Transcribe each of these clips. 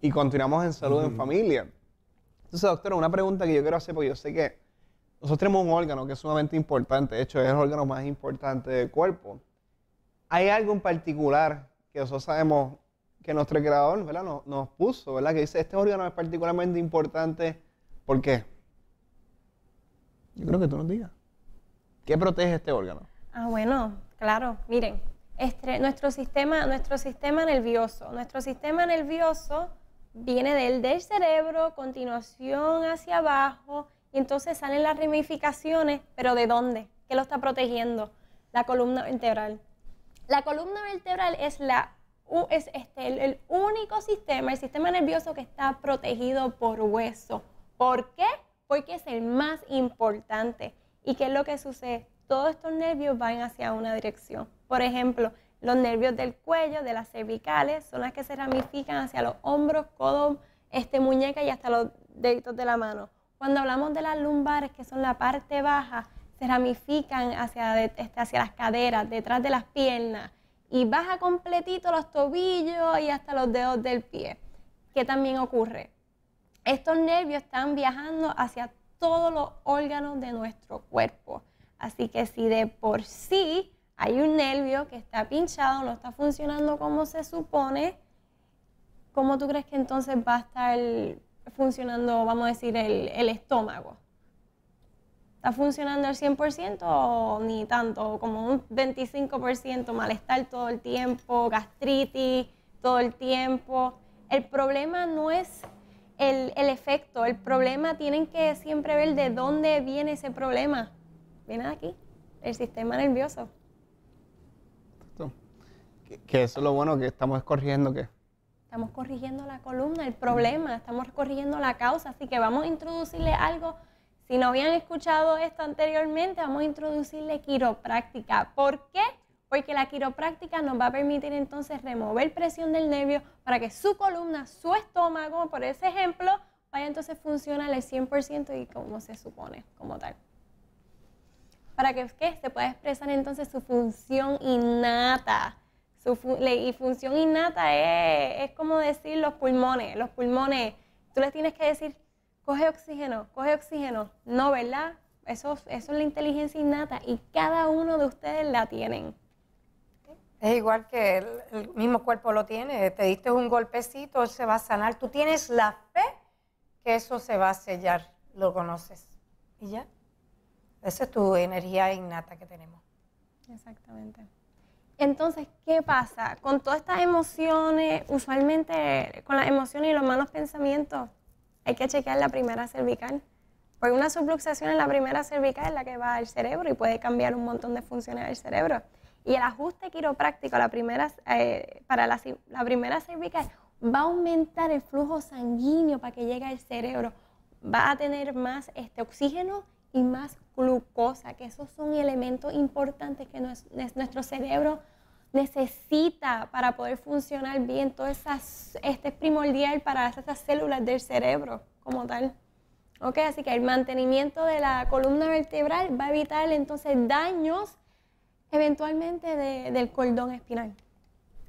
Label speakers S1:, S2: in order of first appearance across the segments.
S1: y continuamos en salud en familia. Entonces, doctor, una pregunta que yo quiero hacer, porque yo sé que nosotros tenemos un órgano que es sumamente importante, de hecho es el órgano más importante del cuerpo. ¿Hay algo en particular que nosotros sabemos que nuestro creador ¿verdad? Nos, puso, ¿verdad? que dice, este órgano es particularmente importante, ¿por qué? Yo creo que tú nos digas. ¿Qué protege este órgano?
S2: Ah, bueno, claro, miren, este, nuestro, sistema, nuestro sistema nervioso, nuestro sistema nervioso viene del, del cerebro, continuación hacia abajo, y entonces salen las ramificaciones, pero ¿de dónde? ¿Qué lo está protegiendo? La columna vertebral. La columna vertebral es, la, es este, el, el único sistema, el sistema nervioso que está protegido por hueso. ¿Por qué? Porque es el más importante. ¿Y qué es lo que sucede? Todos estos nervios van hacia una dirección. Por ejemplo, los nervios del cuello, de las cervicales, son las que se ramifican hacia los hombros, codos, este, muñeca y hasta los deditos de la mano. Cuando hablamos de las lumbares, que son la parte baja, se ramifican hacia, este, hacia las caderas, detrás de las piernas y baja completito los tobillos y hasta los dedos del pie. ¿Qué también ocurre? Estos nervios están viajando hacia todos los órganos de nuestro cuerpo. Así que si de por sí hay un nervio que está pinchado, no está funcionando como se supone, ¿cómo tú crees que entonces va a estar funcionando, vamos a decir, el, estómago? ¿Está funcionando al 100% o ni tanto? Como un 25% malestar todo el tiempo, gastritis todo el tiempo. El problema no es el, el efecto, el problema tienen que siempre ver de dónde viene ese problema. Viene de aquí, el sistema nervioso
S1: que, eso es lo bueno que estamos corrigiendo que
S2: estamos corrigiendo la columna, el problema, estamos corrigiendo la causa, así que vamos a introducirle algo. Si no habían escuchado esto anteriormente, vamos a introducirle quiropráctica. ¿Por qué? Porque la quiropráctica nos va a permitir entonces remover presión del nervio para que su columna, su estómago, por ese ejemplo, vaya entonces funcionar al 100% y como se supone, como tal. Para que se pueda expresar entonces su función innata y función innata es, como decir los pulmones. Los pulmones, tú les tienes que decir, coge oxígeno, coge oxígeno. No, ¿verdad?
S3: Eso, es la inteligencia innata y cada uno de ustedes la tienen. Es igual que el, mismo cuerpo lo tiene. Te diste un golpecito, se va a sanar. Tú tienes la fe que eso se va a sellar. Lo conoces. Y ya. Esa es tu energía innata que tenemos. Exactamente.
S2: Entonces, ¿qué pasa?
S3: Con todas estas emociones, usualmente con las emociones y los
S2: malos pensamientos, hay que chequear la primera cervical. Porque una subluxación en la primera cervical es la que va al cerebro y puede cambiar un montón de funciones del cerebro. Y el ajuste quiropráctico la primera, eh, para la, primera cervical va a aumentar el flujo sanguíneo para que llegue al cerebro. Va a tener más este, oxígeno y más glucosa, que esos son elementos importantes que nuestro cerebro necesita para poder funcionar bien. esas, este es primordial para esas células del cerebro como tal. Okay, así que el mantenimiento de la columna
S3: vertebral va a evitar entonces daños eventualmente del cordón espinal.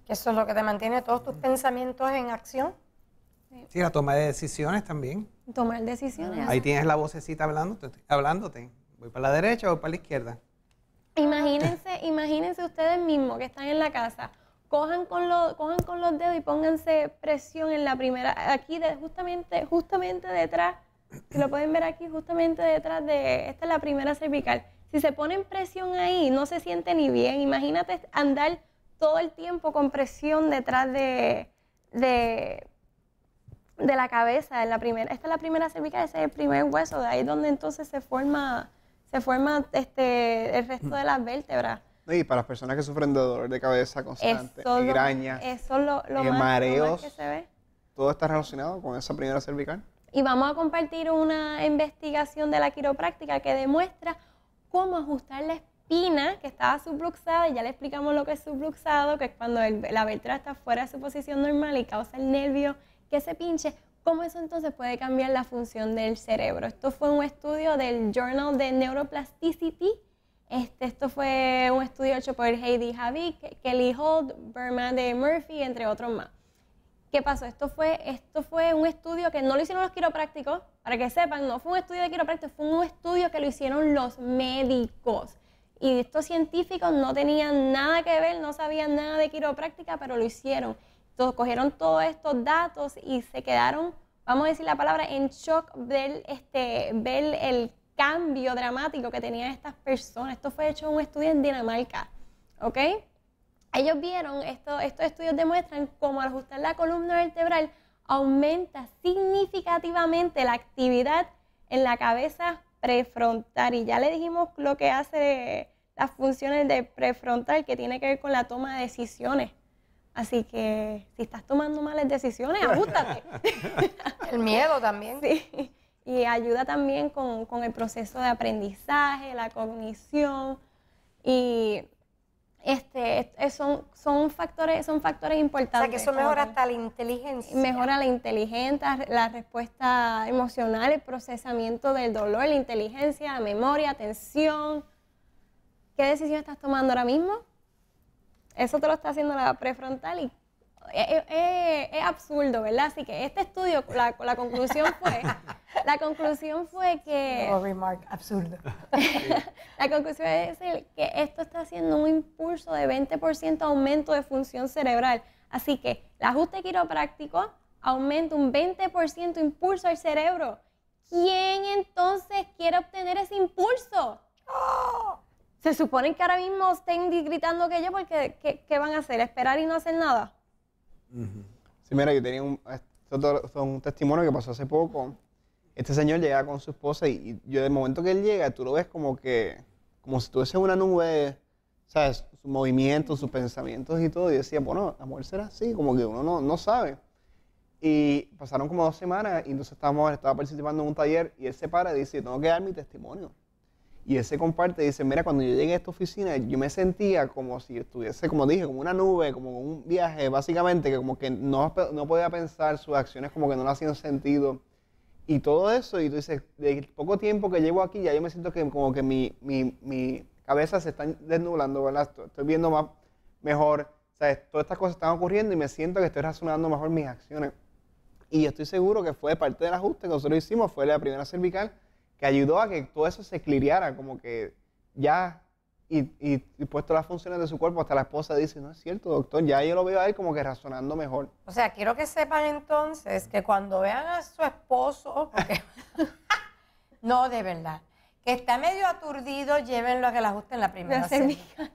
S3: Eso es lo que te mantiene todos tus pensamientos en acción.
S1: Sí, la toma de decisiones también.
S3: Tomar decisiones.
S1: Ahí tienes la vocecita hablándote. hablándote. ¿Voy para la derecha o para la izquierda?
S2: Imagínense, imagínense ustedes mismos que están en la casa. Cojan con, los, cojan con los dedos y pónganse presión en la primera, aquí de, justamente, justamente detrás, lo pueden ver aquí, justamente detrás de, esta es la primera cervical. Si se ponen presión ahí, no se siente ni bien. Imagínate andar todo el tiempo con presión detrás de, de, la cabeza, en la primera, esta es la primera cervical, ese es el primer hueso, de ahí donde entonces se forma se forma este, el resto de las vértebras.
S1: Y para las personas que sufren de dolor de cabeza constante, eso
S2: mareos,
S1: todo está relacionado con esa primera cervical.
S2: Y vamos a compartir una investigación de la quiropráctica que demuestra cómo ajustar la espina que estaba subluxada, y ya le explicamos lo que es subluxado, que es cuando la vértebra está fuera de su posición normal y causa el nervio que se pinche, ¿Cómo eso entonces puede cambiar la función del cerebro? Esto fue un estudio del Journal de Neuroplasticity. Este, esto fue un estudio hecho por Heidi Javi, Kelly Holt, berman de Murphy, entre otros más. ¿Qué pasó? Esto fue, esto fue un estudio que no lo hicieron los quiroprácticos, para que sepan, no fue un estudio de quiroprácticos, fue un estudio que lo hicieron los médicos. Y estos científicos no tenían nada que ver, no sabían nada de quiropráctica, pero lo hicieron. Entonces, cogieron todos estos datos y se quedaron, vamos a decir la palabra, en shock del, este, ver el cambio dramático que tenían estas personas. Esto fue hecho en un estudio en Dinamarca, ¿ok? Ellos vieron, esto, estos estudios demuestran cómo al ajustar la columna vertebral aumenta significativamente la actividad en la cabeza prefrontal. Y ya le dijimos lo que hace las funciones de prefrontal, que tiene que ver con la toma de decisiones. Así que si estás tomando malas decisiones, ajustate. el miedo también. Sí. Y ayuda también con, el proceso de aprendizaje, la cognición. Y este, son, son factores, son factores importantes. O sea que eso mejora hasta
S3: la inteligencia. Mejora la
S2: inteligencia, la respuesta emocional, el procesamiento del dolor, la inteligencia, la memoria, atención. ¿Qué decisión estás tomando ahora mismo? eso te lo está haciendo la prefrontal y es, absurdo, ¿verdad? Así que este estudio, la, conclusión fue, la conclusión fue que... No,
S3: remark, absurdo.
S2: la conclusión es que esto está haciendo un impulso de 20% aumento de función cerebral. Así que el ajuste quiropráctico aumenta un 20% impulso al cerebro. ¿Quién entonces quiere obtener ese impulso? ¡Oh! ¿Se supone que ahora mismo estén gritando que yo? Porque ¿qué, ¿qué, van a hacer? ¿Esperar y no hacer nada?
S1: Sí, mira, yo tenía un, un testimonio que pasó hace poco. Este señor llega con su esposa y, yo del momento que él llega, tú lo ves como que, como si tuviese una nube, ¿sabes? Sus movimientos, sus pensamientos y todo. Y decía, bueno, la mujer será así, como que uno no, no sabe. Y pasaron como dos semanas y entonces estábamos, estaba participando en un taller y él se para y dice, tengo que dar mi testimonio. Y él se comparte y dice, mira, cuando yo llegué a esta oficina, yo me sentía como si estuviese, como dije, como una nube, como un viaje, básicamente, que como que no, no podía pensar, sus acciones como que no le hacían sentido. Y todo eso, y tú dices, de poco tiempo que llevo aquí, ya yo me siento que como que mi, mi, mi cabeza se está desnublando, ¿verdad? Estoy viendo más, mejor, o todas estas cosas están ocurriendo y me siento que estoy razonando mejor mis acciones. Y estoy seguro que fue parte del ajuste que nosotros hicimos, fue la primera cervical, que ayudó a que todo eso se cliriara, como que ya, y, puesto las funciones de su cuerpo, hasta la esposa dice, no es cierto, doctor, ya yo lo veo ahí como que razonando mejor.
S3: O sea, quiero que sepan entonces que cuando vean a su esposo, no, de verdad, que está medio aturdido, llévenlo a que le ajusten la primera cervical.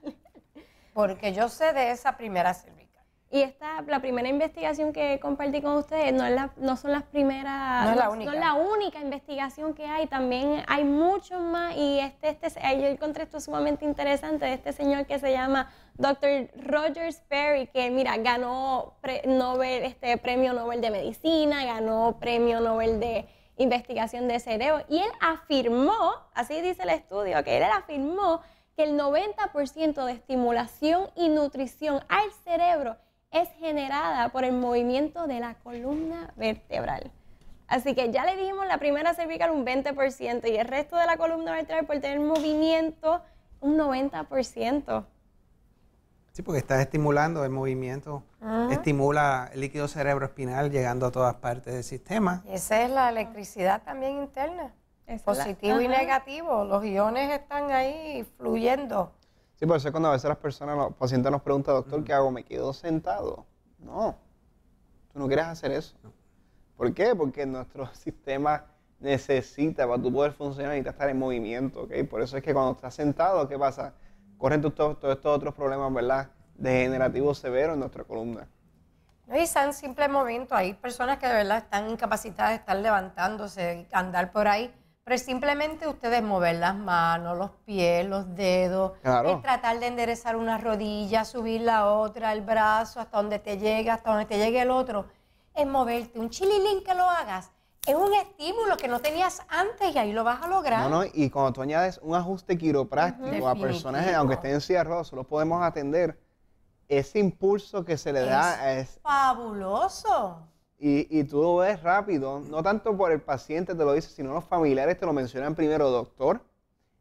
S3: Porque yo sé de esa primera cervical. Y esta, la primera investigación que compartí con ustedes no, es la, no son
S2: las primeras, no es la, única. investigación que hay, también hay muchos más y este, este, yo encontré esto sumamente interesante de este señor que se llama Dr. Rogers Perry, que mira, ganó Nobel, este, premio Nobel de Medicina, ganó premio Nobel de Investigación de Cerebro y él afirmó, así dice el estudio, que él afirmó que el 90% de estimulación y nutrición al cerebro es generada por el movimiento de la columna vertebral. Así que ya le dijimos la primera cervical un 20% y el resto de la columna vertebral por tener movimiento un 90%.
S1: Sí, porque está estimulando el movimiento, estimula el líquido cerebroespinal llegando a todas partes del sistema.
S3: Y esa es la electricidad también interna, es positivo y negativo. Los iones están ahí fluyendo
S1: Sí, por eso cuando a veces las personas, los pacientes nos preguntan, doctor, ¿qué hago? ¿Me quedo sentado? No, tú no quieres hacer eso. ¿Por qué? Porque nuestro sistema necesita, para tú poder funcionar, y estar en movimiento, ¿ok? Por eso es que cuando estás sentado, ¿qué pasa? Corren todos estos otros problemas, ¿verdad? Degenerativos severos en nuestra columna.
S3: No, y en simple movimiento hay personas que de verdad están incapacitadas de estar levantándose, andar por ahí pero simplemente ustedes mover las manos, los pies, los dedos, tratar de enderezar una rodilla, subir la otra, el brazo, hasta donde te llega, hasta donde te llegue el otro, es moverte. Un chililín que lo hagas es un estímulo que no tenías antes y ahí lo vas a lograr. No, no,
S1: y cuando tú añades un ajuste quiropráctico a personas, aunque estén encierrados, lo solo podemos atender ese impulso que se le da. Es
S3: fabuloso.
S1: Y, y, tú ves rápido, no tanto por el paciente te lo dice, sino los familiares te lo mencionan primero, doctor,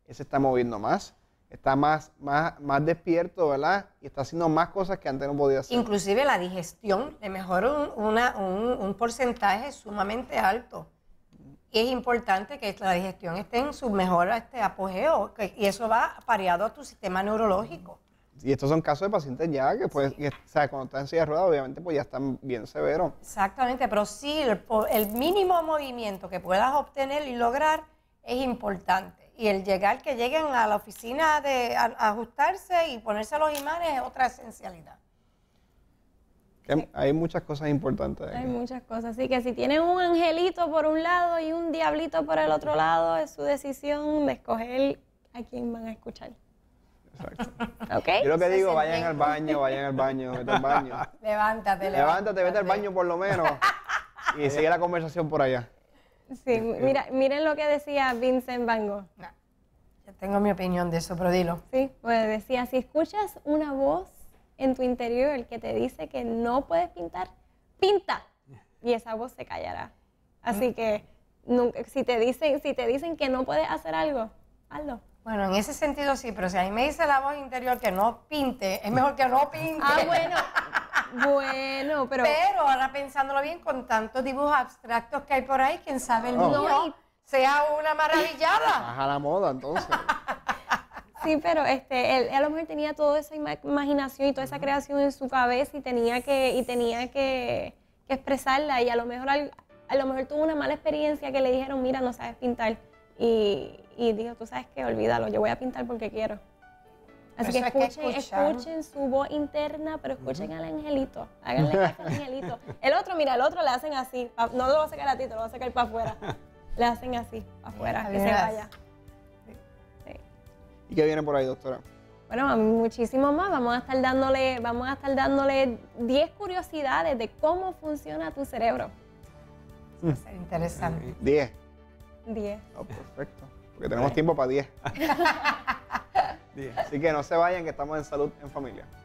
S1: ese está moviendo más, está más, más, más despierto, ¿verdad? Y está haciendo más cosas que antes no podía hacer.
S3: Inclusive la digestión le mejora un, porcentaje sumamente alto. Y es importante que la digestión esté en su mejor este, apogeo, y eso va pareado a tu sistema neurológico
S1: y estos son casos de pacientes ya que, pues, cuando están en silla ruedas, obviamente, pues ya están bien severos.
S3: Exactamente, pero sí, el, mínimo movimiento que puedas obtener y lograr es importante. Y el llegar, que lleguen a la oficina de a, ajustarse y ponerse los imanes es otra esencialidad.
S1: hay muchas cosas importantes. Hay
S3: muchas cosas. Así que si tienen
S2: un angelito por un lado y un diablito por el otro lado, es su decisión de escoger a quién van a escuchar.
S1: Exacto. Yo lo que digo, vayan al baño, vayan al baño, vete al baño.
S2: Levántate, levántate. Levántate,
S1: vete al baño por lo menos. y sigue la conversación por allá.
S2: Sí, eh, eh. mira, miren lo que decía Vincent Van Gogh.
S3: tengo mi opinión de eso, pero dilo.
S2: Sí, pues decía, si escuchas una voz en tu interior que te dice que no puedes pintar, pinta. Y esa voz se callará.
S3: Así que si, te dicen, si te dicen que no puedes hacer algo, hazlo. Bueno, en ese sentido sí, pero si a mí me dice la voz interior que no pinte, es mejor que no pinte. Ah, bueno. Bueno, pero. Pero ahora pensándolo bien, con tantos dibujos abstractos que hay por ahí, quién sabe el mundo sea una maravillada.
S1: Baja la moda entonces.
S2: Sí, pero este, él, a lo mejor tenía toda esa imaginación y toda esa creación en su cabeza y tenía que, y tenía que, expresarla. Y a lo mejor a lo mejor tuvo una mala experiencia que le dijeron, mira, no sabes pintar. Y, y dijo, tú sabes qué, olvídalo, yo voy a pintar porque quiero. Así que escuchen, su voz interna, pero escuchen al angelito. Háganle caso al angelito. El otro, mira, el otro le hacen así. No lo va a sacar a ti, lo va a sacar para afuera. Le hacen así, para afuera, que se vaya.
S1: ¿Y qué viene por ahí, doctora?
S2: Bueno, muchísimo más. Vamos a estar dándole, vamos a dándole 10 curiosidades de cómo funciona tu cerebro.
S1: Va a ser interesante. 10. 10. Oh, perfecto. Porque tenemos tiempo para 10. Así que no se vayan, que estamos en salud en familia.